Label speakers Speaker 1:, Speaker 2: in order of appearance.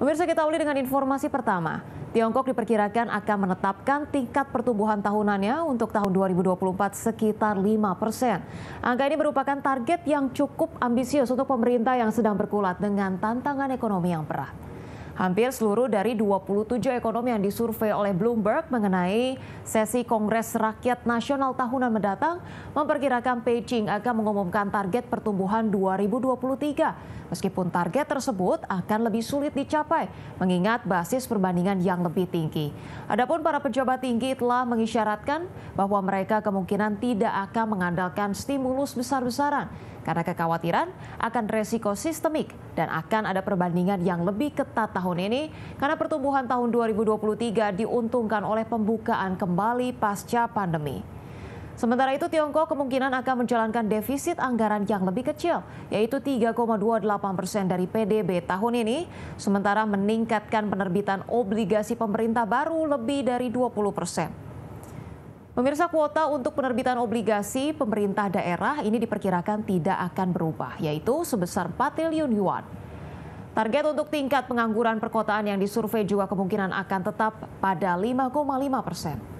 Speaker 1: Pemirsa kita awali dengan informasi pertama. Tiongkok diperkirakan akan menetapkan tingkat pertumbuhan tahunannya untuk tahun 2024 sekitar 5 persen. Angka ini merupakan target yang cukup ambisius untuk pemerintah yang sedang berkulat dengan tantangan ekonomi yang berat. Hampir seluruh dari 27 ekonomi yang disurvei oleh Bloomberg mengenai sesi Kongres Rakyat Nasional tahunan mendatang memperkirakan Beijing akan mengumumkan target pertumbuhan 2023. Meskipun target tersebut akan lebih sulit dicapai mengingat basis perbandingan yang lebih tinggi. Adapun para pejabat tinggi telah mengisyaratkan bahwa mereka kemungkinan tidak akan mengandalkan stimulus besar-besaran karena kekhawatiran akan resiko sistemik dan akan ada perbandingan yang lebih ketat tahun ini karena pertumbuhan tahun 2023 diuntungkan oleh pembukaan kembali pasca pandemi. Sementara itu Tiongkok kemungkinan akan menjalankan defisit anggaran yang lebih kecil, yaitu 3,28 persen dari PDB tahun ini, sementara meningkatkan penerbitan obligasi pemerintah baru lebih dari 20 persen. Pemirsa kuota untuk penerbitan obligasi pemerintah daerah ini diperkirakan tidak akan berubah, yaitu sebesar 4 triliun yuan. Target untuk tingkat pengangguran perkotaan yang disurvei juga kemungkinan akan tetap pada 5,5 persen.